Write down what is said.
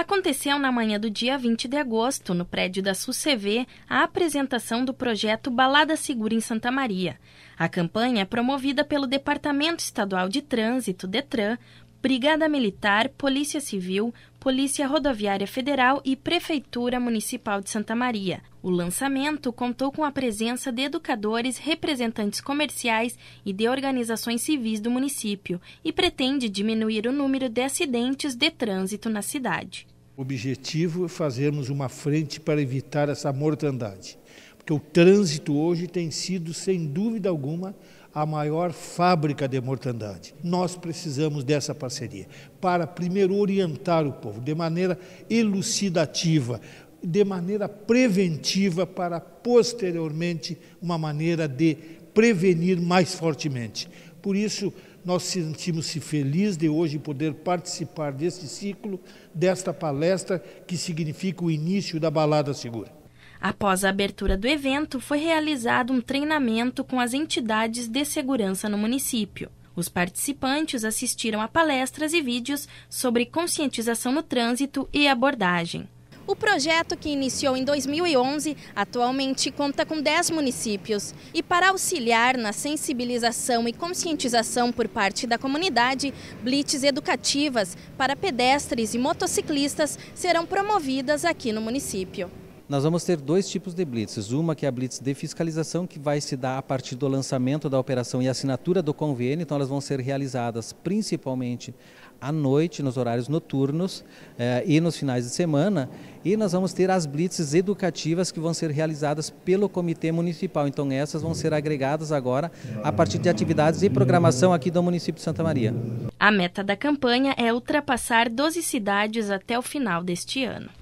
Aconteceu na manhã do dia 20 de agosto, no prédio da SUCV, a apresentação do projeto Balada Segura em Santa Maria. A campanha é promovida pelo Departamento Estadual de Trânsito, DETRAN, Brigada Militar, Polícia Civil, Polícia Rodoviária Federal e Prefeitura Municipal de Santa Maria. O lançamento contou com a presença de educadores, representantes comerciais e de organizações civis do município e pretende diminuir o número de acidentes de trânsito na cidade objetivo é fazermos uma frente para evitar essa mortandade. Porque o trânsito hoje tem sido, sem dúvida alguma, a maior fábrica de mortandade. Nós precisamos dessa parceria para, primeiro, orientar o povo de maneira elucidativa, de maneira preventiva, para, posteriormente, uma maneira de prevenir mais fortemente. Por isso, nós sentimos-se felizes de hoje poder participar deste ciclo, desta palestra que significa o início da Balada Segura. Após a abertura do evento, foi realizado um treinamento com as entidades de segurança no município. Os participantes assistiram a palestras e vídeos sobre conscientização no trânsito e abordagem. O projeto, que iniciou em 2011, atualmente conta com 10 municípios. E para auxiliar na sensibilização e conscientização por parte da comunidade, blitzes educativas para pedestres e motociclistas serão promovidas aqui no município. Nós vamos ter dois tipos de blitzes. Uma que é a blitz de fiscalização, que vai se dar a partir do lançamento da operação e assinatura do convênio. Então, elas vão ser realizadas principalmente à noite, nos horários noturnos eh, e nos finais de semana. E nós vamos ter as blitzes educativas que vão ser realizadas pelo Comitê Municipal. Então, essas vão ser agregadas agora a partir de atividades e programação aqui do município de Santa Maria. A meta da campanha é ultrapassar 12 cidades até o final deste ano.